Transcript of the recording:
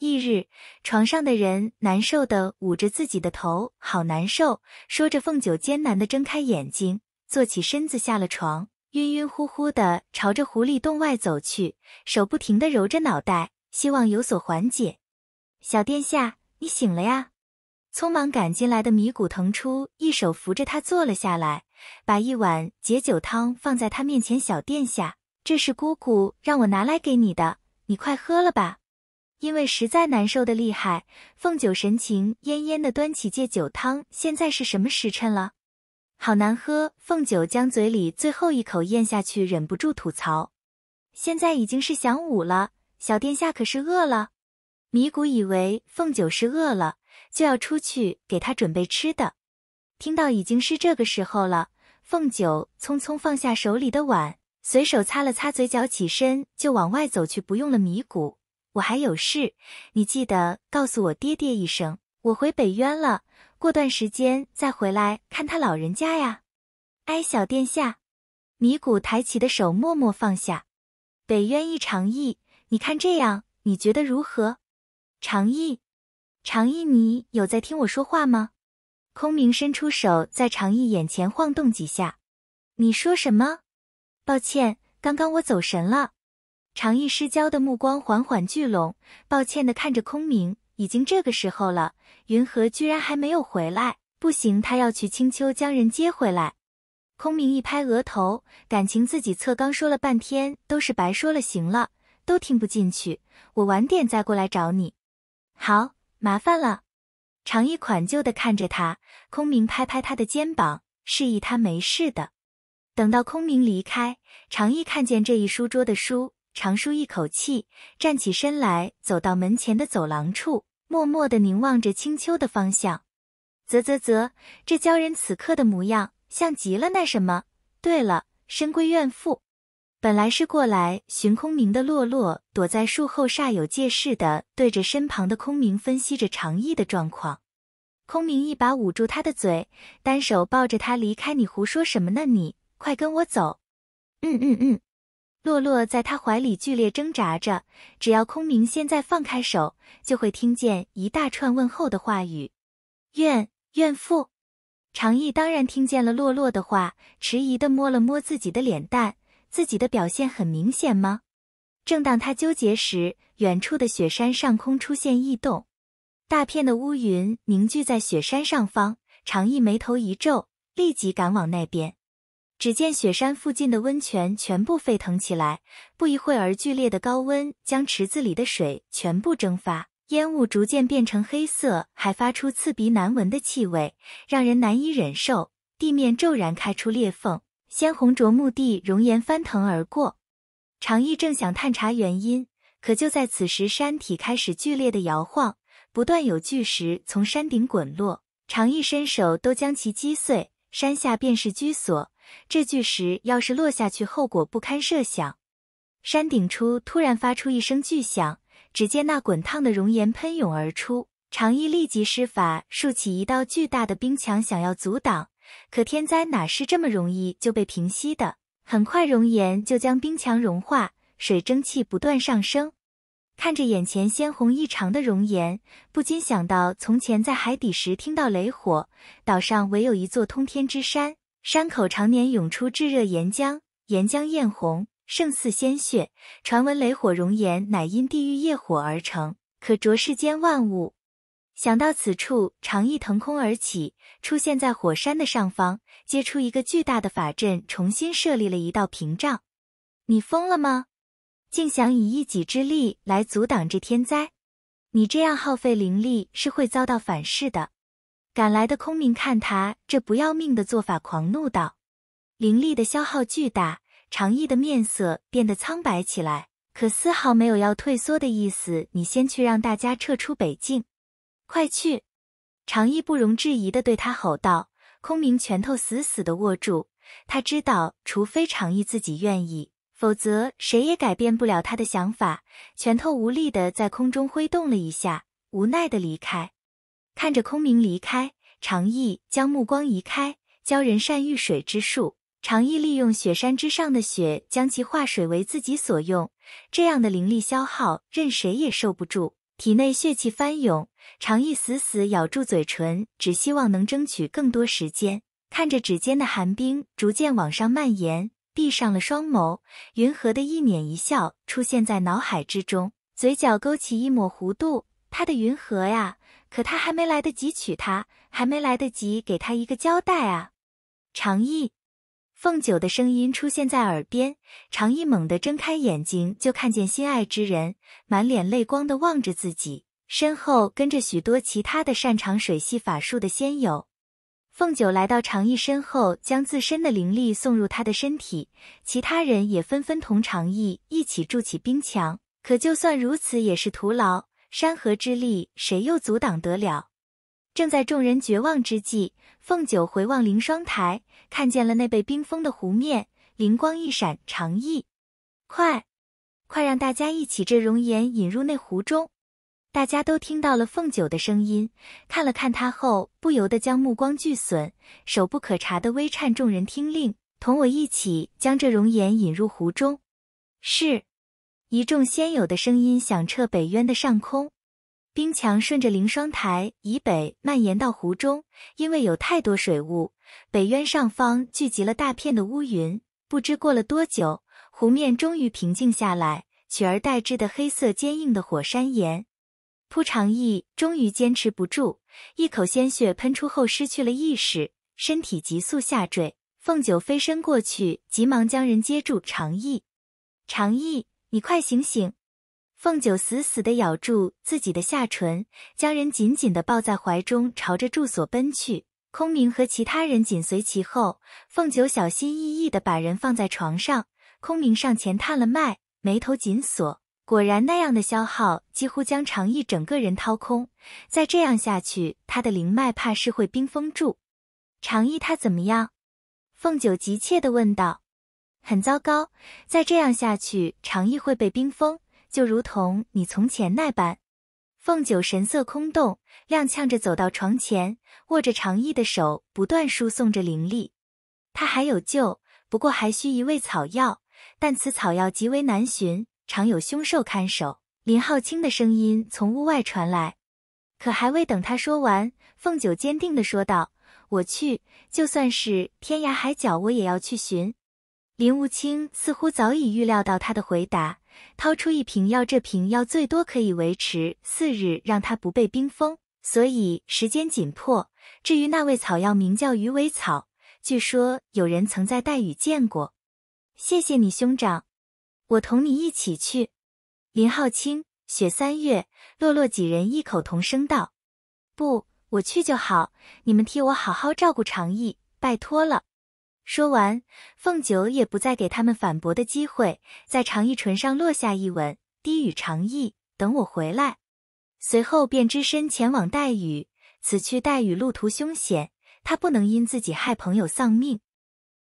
翌日，床上的人难受的捂着自己的头，好难受。说着，凤九艰难的睁开眼睛，坐起身子，下了床，晕晕乎乎的朝着狐狸洞外走去，手不停的揉着脑袋，希望有所缓解。小殿下，你醒了呀？匆忙赶进来的米谷腾出一手扶着他坐了下来，把一碗解酒汤放在他面前。小殿下，这是姑姑让我拿来给你的，你快喝了吧。因为实在难受的厉害，凤九神情恹恹的端起戒酒汤。现在是什么时辰了？好难喝！凤九将嘴里最后一口咽下去，忍不住吐槽。现在已经是晌午了，小殿下可是饿了？米谷以为凤九是饿了，就要出去给他准备吃的。听到已经是这个时候了，凤九匆匆放下手里的碗，随手擦了擦嘴角，起身就往外走去。不用了，米谷。我还有事，你记得告诉我爹爹一声，我回北渊了，过段时间再回来看他老人家呀。哎，小殿下，尼古抬起的手默默放下。北渊一长意，你看这样你觉得如何？长意，长意，你有在听我说话吗？空明伸出手在长意眼前晃动几下。你说什么？抱歉，刚刚我走神了。常意失焦的目光缓缓聚拢，抱歉地看着空明。已经这个时候了，云禾居然还没有回来。不行，他要去青丘将人接回来。空明一拍额头，感情自己侧刚说了半天都是白说了。行了，都听不进去，我晚点再过来找你。好，麻烦了。长意款旧的看着他，空明拍拍他的肩膀，示意他没事的。等到空明离开，长意看见这一书桌的书。长舒一口气，站起身来，走到门前的走廊处，默默的凝望着青丘的方向。啧啧啧，这鲛人此刻的模样，像极了那什么……对了，深闺怨妇。本来是过来寻空明的，洛洛躲在树后，煞有介事的对着身旁的空明分析着长意的状况。空明一把捂住他的嘴，单手抱着他离开。你胡说什么呢？你快跟我走！嗯嗯嗯。洛洛在他怀里剧烈挣扎着，只要空明现在放开手，就会听见一大串问候的话语。怨怨妇，长意当然听见了洛洛的话，迟疑的摸了摸自己的脸蛋，自己的表现很明显吗？正当他纠结时，远处的雪山上空出现异动，大片的乌云凝聚在雪山上方，长意眉头一皱，立即赶往那边。只见雪山附近的温泉全部沸腾起来，不一会儿，剧烈的高温将池子里的水全部蒸发，烟雾逐渐变成黑色，还发出刺鼻难闻的气味，让人难以忍受。地面骤然开出裂缝，鲜红灼目的熔岩翻腾而过。长意正想探查原因，可就在此时，山体开始剧烈的摇晃，不断有巨石从山顶滚落，长意伸手都将其击碎。山下便是居所。这巨石要是落下去，后果不堪设想。山顶处突然发出一声巨响，只见那滚烫的熔岩喷涌而出。长意立即施法，竖起一道巨大的冰墙，想要阻挡。可天灾哪是这么容易就被平息的？很快，熔岩就将冰墙融化，水蒸气不断上升。看着眼前鲜红异常的熔岩，不禁想到从前在海底时听到雷火岛上唯有一座通天之山。山口常年涌出炙热岩浆，岩浆艳红，胜似鲜血。传闻雷火熔岩乃因地狱业火而成，可灼世间万物。想到此处，长依腾空而起，出现在火山的上方，接出一个巨大的法阵，重新设立了一道屏障。你疯了吗？竟想以一己之力来阻挡这天灾？你这样耗费灵力，是会遭到反噬的。赶来的空明看他这不要命的做法，狂怒道：“灵力的消耗巨大，长毅的面色变得苍白起来，可丝毫没有要退缩的意思。你先去让大家撤出北境，快去！”长毅不容置疑的对他吼道。空明拳头死死的握住，他知道，除非长毅自己愿意，否则谁也改变不了他的想法。拳头无力的在空中挥动了一下，无奈地离开。看着空明离开，长意将目光移开。教人善御水之术，长意利用雪山之上的雪，将其化水为自己所用。这样的灵力消耗，任谁也受不住。体内血气翻涌，长意死死咬住嘴唇，只希望能争取更多时间。看着指尖的寒冰逐渐往上蔓延，闭上了双眸。云河的一捻一笑出现在脑海之中，嘴角勾起一抹弧度。他的云禾呀，可他还没来得及娶她，还没来得及给他一个交代啊！长意凤九的声音出现在耳边。长意猛地睁开眼睛，就看见心爱之人满脸泪光的望着自己，身后跟着许多其他的擅长水系法术的仙友。凤九来到长意身后，将自身的灵力送入他的身体，其他人也纷纷同长意一起筑起冰墙。可就算如此，也是徒劳。山河之力，谁又阻挡得了？正在众人绝望之际，凤九回望凌霜台，看见了那被冰封的湖面，灵光一闪，长意：“快，快让大家一起这容颜引入那湖中！”大家都听到了凤九的声音，看了看他后，不由得将目光聚损，手不可查的微颤。众人听令，同我一起将这熔岩引入湖中。是。一众先有的声音响彻北渊的上空，冰墙顺着凌霜台以北蔓延到湖中。因为有太多水雾，北渊上方聚集了大片的乌云。不知过了多久，湖面终于平静下来，取而代之的黑色坚硬的火山岩。铺长意终于坚持不住，一口鲜血喷出后失去了意识，身体急速下坠。凤九飞身过去，急忙将人接住。长意，长意。你快醒醒！凤九死死的咬住自己的下唇，将人紧紧的抱在怀中，朝着住所奔去。空明和其他人紧随其后。凤九小心翼翼的把人放在床上，空明上前探了脉，眉头紧锁。果然，那样的消耗几乎将长意整个人掏空，再这样下去，他的灵脉怕是会冰封住。长意他怎么样？凤九急切的问道。很糟糕，再这样下去，长意会被冰封，就如同你从前那般。凤九神色空洞，踉跄着走到床前，握着长意的手，不断输送着灵力。他还有救，不过还需一味草药，但此草药极为难寻，常有凶兽看守。林浩清的声音从屋外传来，可还未等他说完，凤九坚定的说道：“我去，就算是天涯海角，我也要去寻。”林无清似乎早已预料到他的回答，掏出一瓶药，这瓶药最多可以维持四日，让他不被冰封，所以时间紧迫。至于那味草药，名叫鱼尾草，据说有人曾在带雨见过。谢谢你，兄长，我同你一起去。林浩清、雪三月、洛洛几人异口同声道：“不，我去就好，你们替我好好照顾长意，拜托了。”说完，凤九也不再给他们反驳的机会，在长意唇上落下一吻，低语：“长意，等我回来。”随后便只身前往黛玉，此去黛玉路途凶险，他不能因自己害朋友丧命。